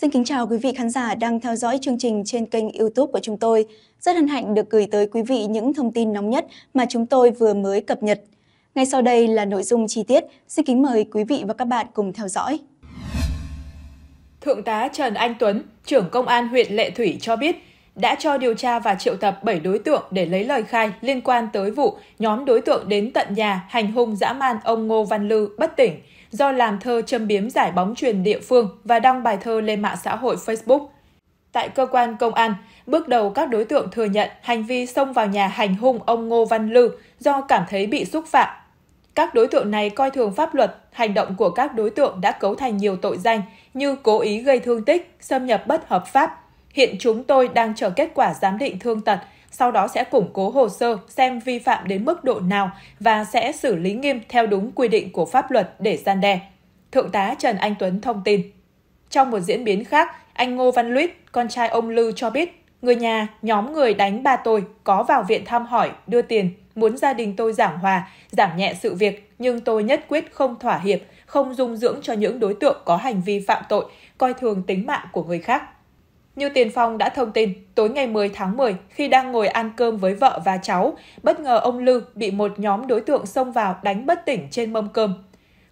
Xin kính chào quý vị khán giả đang theo dõi chương trình trên kênh YouTube của chúng tôi. Rất hân hạnh được gửi tới quý vị những thông tin nóng nhất mà chúng tôi vừa mới cập nhật. Ngay sau đây là nội dung chi tiết, xin kính mời quý vị và các bạn cùng theo dõi. Thượng tá Trần Anh Tuấn, trưởng công an huyện Lệ Thủy cho biết, đã cho điều tra và triệu tập 7 đối tượng để lấy lời khai liên quan tới vụ nhóm đối tượng đến tận nhà hành hung dã man ông Ngô Văn Lư bất tỉnh – do làm thơ châm biếm giải bóng truyền địa phương và đăng bài thơ lên mạng xã hội Facebook. Tại cơ quan công an, bước đầu các đối tượng thừa nhận hành vi xông vào nhà hành hung ông Ngô Văn Lư do cảm thấy bị xúc phạm. Các đối tượng này coi thường pháp luật, hành động của các đối tượng đã cấu thành nhiều tội danh như cố ý gây thương tích, xâm nhập bất hợp pháp. Hiện chúng tôi đang chờ kết quả giám định thương tật sau đó sẽ củng cố hồ sơ xem vi phạm đến mức độ nào và sẽ xử lý nghiêm theo đúng quy định của pháp luật để gian đe. Thượng tá Trần Anh Tuấn thông tin. Trong một diễn biến khác, anh Ngô Văn Luyết, con trai ông Lư cho biết, người nhà, nhóm người đánh ba tôi có vào viện thăm hỏi, đưa tiền, muốn gia đình tôi giảng hòa, giảm nhẹ sự việc, nhưng tôi nhất quyết không thỏa hiệp, không dung dưỡng cho những đối tượng có hành vi phạm tội, coi thường tính mạng của người khác. Như Tiền Phong đã thông tin, tối ngày 10 tháng 10, khi đang ngồi ăn cơm với vợ và cháu, bất ngờ ông Lư bị một nhóm đối tượng xông vào đánh bất tỉnh trên mâm cơm.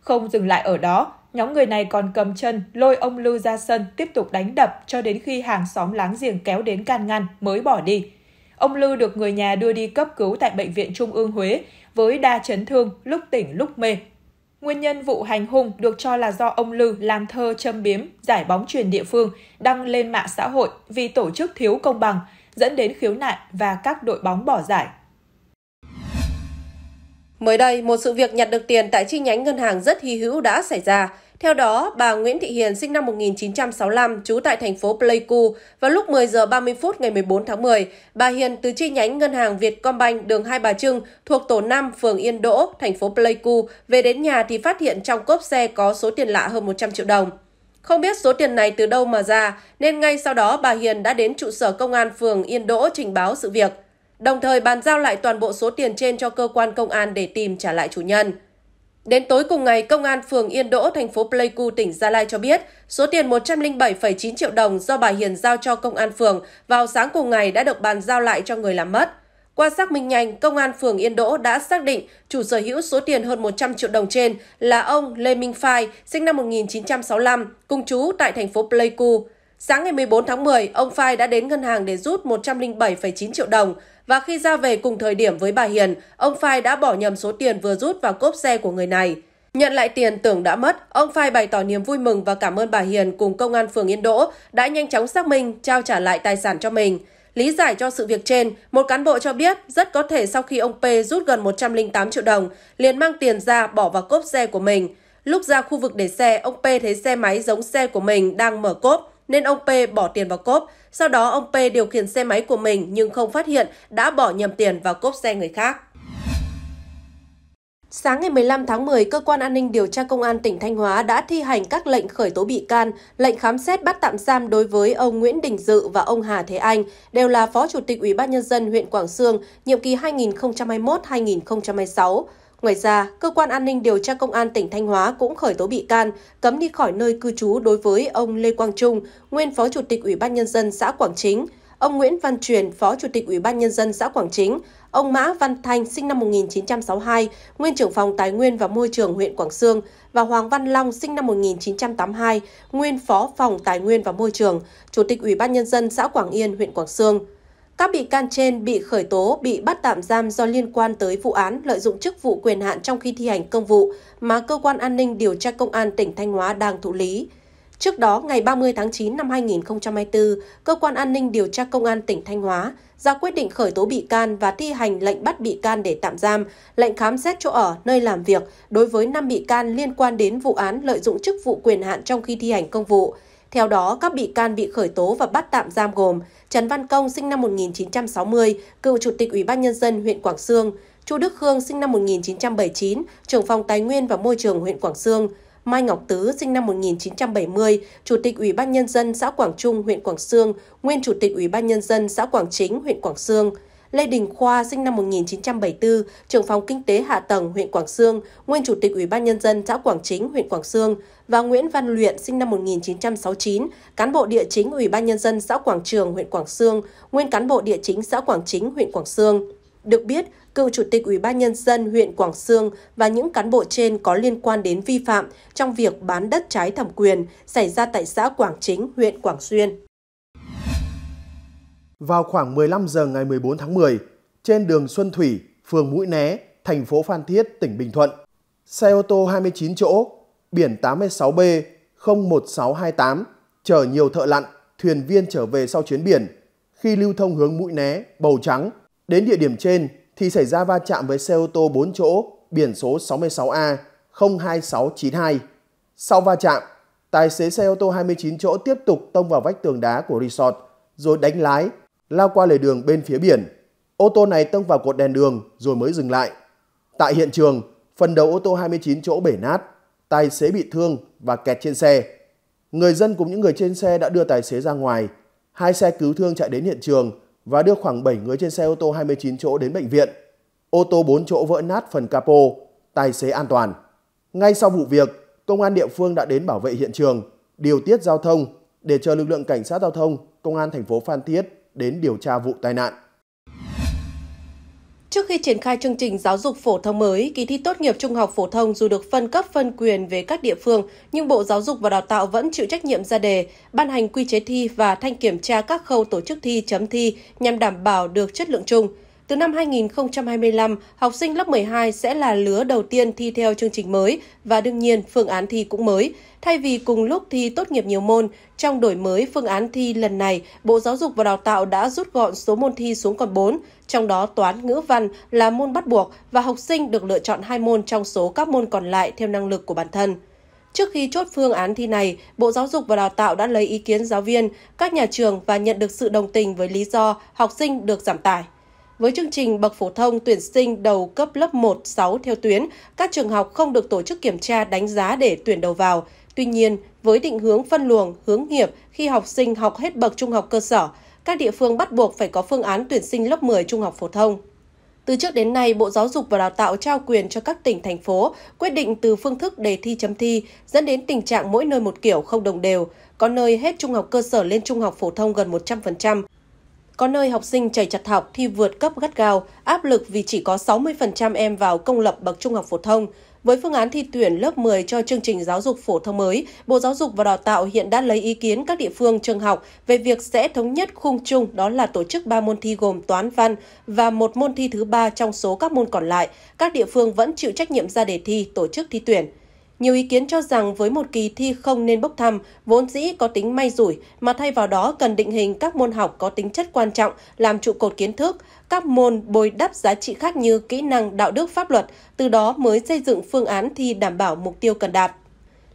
Không dừng lại ở đó, nhóm người này còn cầm chân lôi ông Lư ra sân tiếp tục đánh đập cho đến khi hàng xóm láng giềng kéo đến can ngăn mới bỏ đi. Ông Lư được người nhà đưa đi cấp cứu tại Bệnh viện Trung ương Huế với đa chấn thương lúc tỉnh lúc mê Nguyên nhân vụ hành hung được cho là do ông Lư làm thơ châm biếm giải bóng truyền địa phương đăng lên mạng xã hội vì tổ chức thiếu công bằng, dẫn đến khiếu nại và các đội bóng bỏ giải Mới đây, một sự việc nhặt được tiền tại chi nhánh ngân hàng rất hy hữu đã xảy ra. Theo đó, bà Nguyễn Thị Hiền sinh năm 1965, trú tại thành phố Pleiku, vào lúc 10 giờ 30 phút ngày 14 tháng 10, bà Hiền từ chi nhánh ngân hàng Vietcombank đường Hai Bà Trưng thuộc tổ 5 phường Yên Đỗ, thành phố Pleiku về đến nhà thì phát hiện trong cốp xe có số tiền lạ hơn 100 triệu đồng. Không biết số tiền này từ đâu mà ra, nên ngay sau đó bà Hiền đã đến trụ sở công an phường Yên Đỗ trình báo sự việc đồng thời bàn giao lại toàn bộ số tiền trên cho cơ quan công an để tìm trả lại chủ nhân. Đến tối cùng ngày, công an phường Yên Đỗ, thành phố Pleiku, tỉnh Gia Lai cho biết, số tiền 107,9 triệu đồng do bà Hiền giao cho công an phường vào sáng cùng ngày đã được bàn giao lại cho người làm mất. Qua xác minh nhanh, công an phường Yên Đỗ đã xác định chủ sở hữu số tiền hơn 100 triệu đồng trên là ông Lê Minh Phai, sinh năm 1965, cùng chú tại thành phố Pleiku. Sáng ngày 14 tháng 10, ông Phai đã đến ngân hàng để rút 107,9 triệu đồng, và khi ra về cùng thời điểm với bà Hiền, ông Phai đã bỏ nhầm số tiền vừa rút vào cốp xe của người này. Nhận lại tiền tưởng đã mất, ông Phai bày tỏ niềm vui mừng và cảm ơn bà Hiền cùng công an phường Yên Đỗ đã nhanh chóng xác minh, trao trả lại tài sản cho mình. Lý giải cho sự việc trên, một cán bộ cho biết rất có thể sau khi ông P rút gần 108 triệu đồng, liền mang tiền ra bỏ vào cốp xe của mình. Lúc ra khu vực để xe, ông P thấy xe máy giống xe của mình đang mở cốp nên ông P bỏ tiền vào cốp. Sau đó ông P điều khiển xe máy của mình nhưng không phát hiện đã bỏ nhầm tiền vào cốp xe người khác. Sáng ngày 15 tháng 10, cơ quan an ninh điều tra công an tỉnh Thanh Hóa đã thi hành các lệnh khởi tố bị can, lệnh khám xét bắt tạm giam đối với ông Nguyễn Đình Dự và ông Hà Thế Anh, đều là Phó Chủ tịch Ủy ban nhân dân huyện Quảng Sương, nhiệm kỳ 2021-2026. Ngoài ra, cơ quan an ninh điều tra công an tỉnh Thanh Hóa cũng khởi tố bị can, cấm đi khỏi nơi cư trú đối với ông Lê Quang Trung, nguyên phó chủ tịch Ủy ban nhân dân xã Quảng Chính, ông Nguyễn Văn Truyền, phó chủ tịch Ủy ban nhân dân xã Quảng Chính, ông Mã Văn Thanh sinh năm 1962, nguyên trưởng phòng Tài nguyên và Môi trường huyện Quảng Sương và Hoàng Văn Long sinh năm 1982, nguyên phó phòng Tài nguyên và Môi trường, chủ tịch Ủy ban nhân dân xã Quảng Yên, huyện Quảng Sương. Các bị can trên bị khởi tố, bị bắt tạm giam do liên quan tới vụ án lợi dụng chức vụ quyền hạn trong khi thi hành công vụ mà cơ quan an ninh điều tra công an tỉnh Thanh Hóa đang thụ lý. Trước đó, ngày 30 tháng 9 năm 2024, Cơ quan An ninh Điều tra Công an tỉnh Thanh Hóa ra quyết định khởi tố bị can và thi hành lệnh bắt bị can để tạm giam, lệnh khám xét chỗ ở, nơi làm việc đối với 5 bị can liên quan đến vụ án lợi dụng chức vụ quyền hạn trong khi thi hành công vụ, theo đó, các bị can bị khởi tố và bắt tạm giam gồm Trần Văn Công sinh năm 1960, cựu chủ tịch Ủy ban nhân dân huyện Quảng Sương, Chu Đức Khương sinh năm 1979, trưởng phòng Tài nguyên và Môi trường huyện Quảng Sương, Mai Ngọc Tứ sinh năm 1970, Chủ tịch Ủy ban nhân dân xã Quảng Trung, huyện Quảng Sương, nguyên Chủ tịch Ủy ban nhân dân xã Quảng Chính, huyện Quảng Sương. Lê Đình Khoa, sinh năm 1974, trưởng phòng kinh tế hạ tầng huyện Quảng Sương, nguyên chủ tịch Ủy ban nhân dân xã Quảng Chính, huyện Quảng Sương và Nguyễn Văn Luyện, sinh năm 1969, cán bộ địa chính Ủy ban nhân dân xã Quảng Trường, huyện Quảng Sương, nguyên cán bộ địa chính xã Quảng Chính, huyện Quảng Sương. Được biết, cựu chủ tịch Ủy ban nhân dân huyện Quảng Sương và những cán bộ trên có liên quan đến vi phạm trong việc bán đất trái thẩm quyền xảy ra tại xã Quảng Chính, huyện Quảng Xuyên. Vào khoảng 15 giờ ngày 14 tháng 10, trên đường Xuân Thủy, phường Mũi Né, thành phố Phan Thiết, tỉnh Bình Thuận, xe ô tô 29 chỗ, biển 86B 01628 chở nhiều thợ lặn, thuyền viên trở về sau chuyến biển. Khi lưu thông hướng Mũi Né, Bầu Trắng, đến địa điểm trên thì xảy ra va chạm với xe ô tô 4 chỗ biển số 66A 02692. Sau va chạm, tài xế xe ô tô 29 chỗ tiếp tục tông vào vách tường đá của resort rồi đánh lái lao qua lề đường bên phía biển. Ô tô này tông vào cột đèn đường rồi mới dừng lại. Tại hiện trường, phần đầu ô tô 29 chỗ bể nát, tài xế bị thương và kẹt trên xe. Người dân cùng những người trên xe đã đưa tài xế ra ngoài. Hai xe cứu thương chạy đến hiện trường và đưa khoảng 7 người trên xe ô tô 29 chỗ đến bệnh viện. Ô tô 4 chỗ vỡ nát phần capo, tài xế an toàn. Ngay sau vụ việc, công an địa phương đã đến bảo vệ hiện trường, điều tiết giao thông để chờ lực lượng cảnh sát giao thông, công an thành phố Phan Thiết đến điều tra vụ tai nạn. Trước khi triển khai chương trình giáo dục phổ thông mới, kỳ thi tốt nghiệp trung học phổ thông dù được phân cấp phân quyền về các địa phương, nhưng Bộ Giáo dục và Đào tạo vẫn chịu trách nhiệm ra đề, ban hành quy chế thi và thanh kiểm tra các khâu tổ chức thi chấm thi nhằm đảm bảo được chất lượng chung. Từ năm 2025, học sinh lớp 12 sẽ là lứa đầu tiên thi theo chương trình mới và đương nhiên phương án thi cũng mới. Thay vì cùng lúc thi tốt nghiệp nhiều môn, trong đổi mới phương án thi lần này, Bộ Giáo dục và Đào tạo đã rút gọn số môn thi xuống còn 4, trong đó toán ngữ văn là môn bắt buộc và học sinh được lựa chọn hai môn trong số các môn còn lại theo năng lực của bản thân. Trước khi chốt phương án thi này, Bộ Giáo dục và Đào tạo đã lấy ý kiến giáo viên, các nhà trường và nhận được sự đồng tình với lý do học sinh được giảm tải. Với chương trình bậc phổ thông tuyển sinh đầu cấp lớp 1 6 theo tuyến, các trường học không được tổ chức kiểm tra đánh giá để tuyển đầu vào. Tuy nhiên, với định hướng phân luồng, hướng nghiệp khi học sinh học hết bậc trung học cơ sở, các địa phương bắt buộc phải có phương án tuyển sinh lớp 10 trung học phổ thông. Từ trước đến nay, Bộ Giáo dục và Đào tạo trao quyền cho các tỉnh, thành phố quyết định từ phương thức đề thi chấm thi, dẫn đến tình trạng mỗi nơi một kiểu không đồng đều. Có nơi hết trung học cơ sở lên trung học phổ thông gần 100%, có nơi học sinh chảy chặt học thi vượt cấp gắt gao, áp lực vì chỉ có 60% em vào công lập bậc trung học phổ thông. Với phương án thi tuyển lớp 10 cho chương trình giáo dục phổ thông mới, Bộ Giáo dục và Đào tạo hiện đã lấy ý kiến các địa phương trường học về việc sẽ thống nhất khung chung đó là tổ chức 3 môn thi gồm toán văn và một môn thi thứ ba trong số các môn còn lại. Các địa phương vẫn chịu trách nhiệm ra đề thi, tổ chức thi tuyển. Nhiều ý kiến cho rằng với một kỳ thi không nên bốc thăm, vốn dĩ có tính may rủi, mà thay vào đó cần định hình các môn học có tính chất quan trọng, làm trụ cột kiến thức, các môn bồi đắp giá trị khác như kỹ năng, đạo đức, pháp luật, từ đó mới xây dựng phương án thi đảm bảo mục tiêu cần đạt.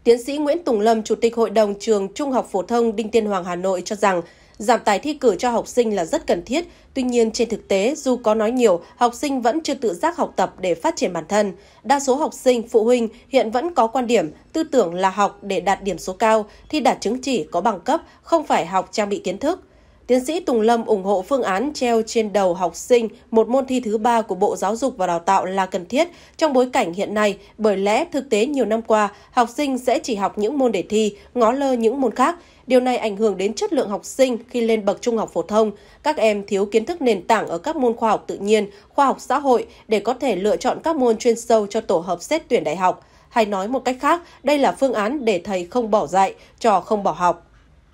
Tiến sĩ Nguyễn Tùng Lâm, Chủ tịch Hội đồng Trường Trung học Phổ thông Đinh Tiên Hoàng Hà Nội cho rằng, Giảm tài thi cử cho học sinh là rất cần thiết, tuy nhiên trên thực tế dù có nói nhiều, học sinh vẫn chưa tự giác học tập để phát triển bản thân. Đa số học sinh, phụ huynh hiện vẫn có quan điểm tư tưởng là học để đạt điểm số cao, thi đạt chứng chỉ có bằng cấp, không phải học trang bị kiến thức. Tiến sĩ Tùng Lâm ủng hộ phương án treo trên đầu học sinh một môn thi thứ ba của Bộ Giáo dục và Đào tạo là cần thiết trong bối cảnh hiện nay, bởi lẽ thực tế nhiều năm qua, học sinh sẽ chỉ học những môn để thi, ngó lơ những môn khác. Điều này ảnh hưởng đến chất lượng học sinh khi lên bậc trung học phổ thông. Các em thiếu kiến thức nền tảng ở các môn khoa học tự nhiên, khoa học xã hội để có thể lựa chọn các môn chuyên sâu cho tổ hợp xét tuyển đại học. Hay nói một cách khác, đây là phương án để thầy không bỏ dạy, trò không bỏ học.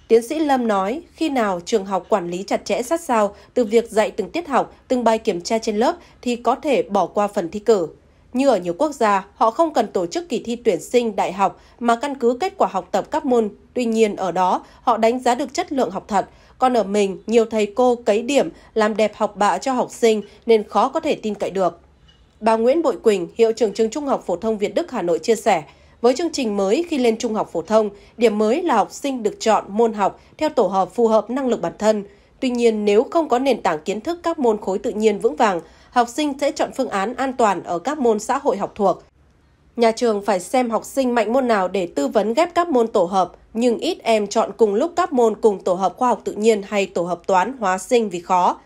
Tiến sĩ Lâm nói, khi nào trường học quản lý chặt chẽ sát sao từ việc dạy từng tiết học, từng bài kiểm tra trên lớp thì có thể bỏ qua phần thi cử. Như ở nhiều quốc gia, họ không cần tổ chức kỳ thi tuyển sinh đại học mà căn cứ kết quả học tập các môn. Tuy nhiên ở đó, họ đánh giá được chất lượng học thật. Còn ở mình, nhiều thầy cô cấy điểm, làm đẹp học bạ cho học sinh nên khó có thể tin cậy được. Bà Nguyễn Bội Quỳnh, hiệu trưởng trường Trung học Phổ thông Việt Đức Hà Nội chia sẻ, với chương trình mới khi lên trung học phổ thông, điểm mới là học sinh được chọn môn học theo tổ hợp phù hợp năng lực bản thân. Tuy nhiên, nếu không có nền tảng kiến thức các môn khối tự nhiên vững vàng, học sinh sẽ chọn phương án an toàn ở các môn xã hội học thuộc. Nhà trường phải xem học sinh mạnh môn nào để tư vấn ghép các môn tổ hợp, nhưng ít em chọn cùng lúc các môn cùng tổ hợp khoa học tự nhiên hay tổ hợp toán, hóa sinh vì khó.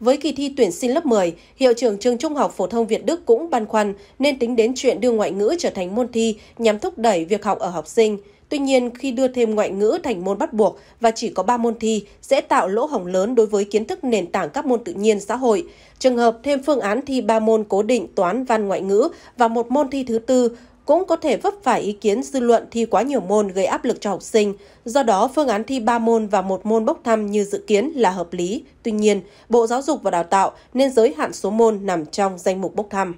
Với kỳ thi tuyển sinh lớp 10, Hiệu trưởng Trường Trung học Phổ thông Việt Đức cũng băn khoăn nên tính đến chuyện đưa ngoại ngữ trở thành môn thi nhằm thúc đẩy việc học ở học sinh. Tuy nhiên, khi đưa thêm ngoại ngữ thành môn bắt buộc và chỉ có 3 môn thi sẽ tạo lỗ hổng lớn đối với kiến thức nền tảng các môn tự nhiên xã hội. Trường hợp thêm phương án thi 3 môn cố định toán văn ngoại ngữ và một môn thi thứ tư cũng có thể vấp phải ý kiến dư luận thi quá nhiều môn gây áp lực cho học sinh. Do đó, phương án thi 3 môn và một môn bốc thăm như dự kiến là hợp lý. Tuy nhiên, Bộ Giáo dục và Đào tạo nên giới hạn số môn nằm trong danh mục bốc thăm.